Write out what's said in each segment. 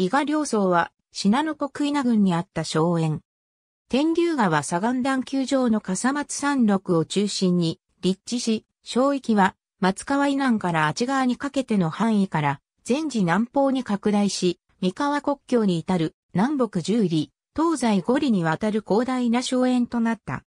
伊賀両僧は、信濃国稲郡にあった荘園。天竜川左岸段球上の笠松山麓を中心に、立地し、省域は、松川以南からあち側にかけての範囲から、全治南方に拡大し、三河国境に至る南北十里、東西五里にわたる広大な荘園となった。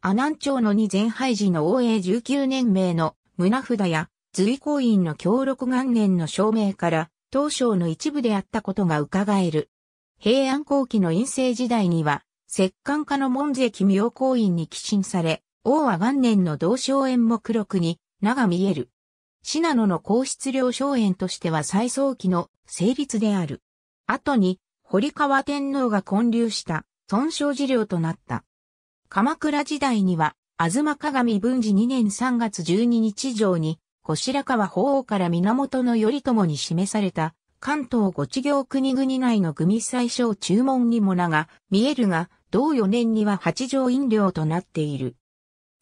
阿南町の二前廃寺の王永19年名の胸札や、随行院の協力元年の証明から、東省の一部であったことが伺える。平安後期の陰性時代には、摂関家の門奇妙行院に寄進され、王は元年の同省園も黒くに、名が見える。信濃の皇室領荘園としては最早期の成立である。後に、堀川天皇が建立した、尊称寺領となった。鎌倉時代には、吾妻鏡文治2年3月12日上に、後白河法皇から源頼朝に示された、関東五地行国々内の組最小注文にも名が見えるが、同4年には八条飲料となっている。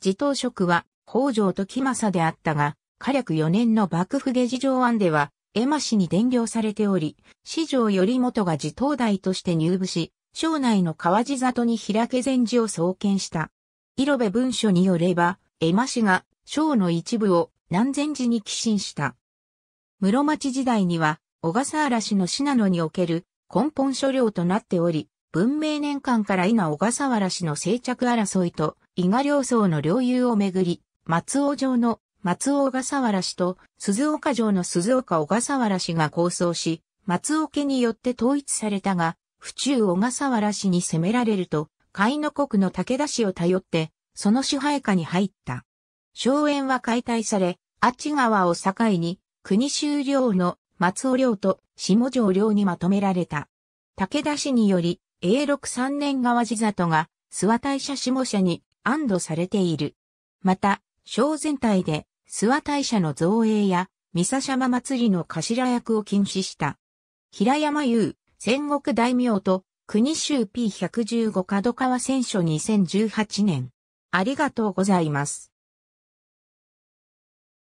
自頭職は北条時政であったが、火略4年の幕府下事情案では、絵馬氏に伝領されており、四条頼元が自頭代として入部し、省内の川地里に開け禅寺を創建した。色部文書によれば、絵馬氏が省の一部を南禅寺に寄進した。室町時代には、小笠原氏の信濃における根本所領となっており、文明年間から今小笠原氏の生着争いと、伊賀領層の領有をめぐり、松尾城の松尾小笠原氏と鈴岡城の鈴岡小笠原氏が構想し、松尾家によって統一されたが、府中小笠原氏に攻められると、海の国の武田氏を頼って、その支配下に入った。荘園は解体され、あっち川を境に、国州領の松尾領と下城領にまとめられた。武田氏により、永禄三年川地里が、諏訪大社下社に安堵されている。また、省全体で、諏訪大社の造営や、三佐山祭りの頭役を禁止した。平山優、戦国大名と、国州 P115 角川戦書2018年。ありがとうございます。